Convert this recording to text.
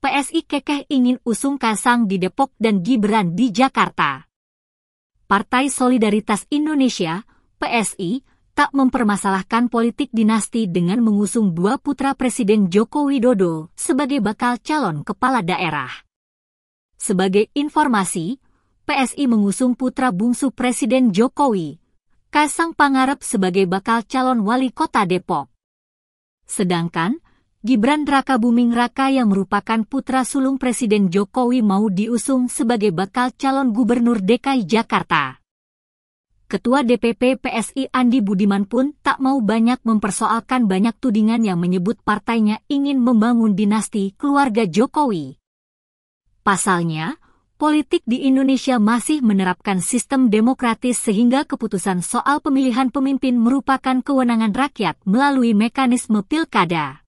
PSI kekeh ingin usung Kasang di Depok dan Gibran di Jakarta. Partai Solidaritas Indonesia, PSI, tak mempermasalahkan politik dinasti dengan mengusung dua putra Presiden Joko Widodo sebagai bakal calon kepala daerah. Sebagai informasi, PSI mengusung putra bungsu Presiden Jokowi, Kasang Pangarep sebagai bakal calon wali kota Depok. Sedangkan, Gibran Raka Buming Raka yang merupakan putra sulung Presiden Jokowi mau diusung sebagai bakal calon gubernur DKI Jakarta. Ketua DPP PSI Andi Budiman pun tak mau banyak mempersoalkan banyak tudingan yang menyebut partainya ingin membangun dinasti keluarga Jokowi. Pasalnya, politik di Indonesia masih menerapkan sistem demokratis sehingga keputusan soal pemilihan pemimpin merupakan kewenangan rakyat melalui mekanisme pilkada.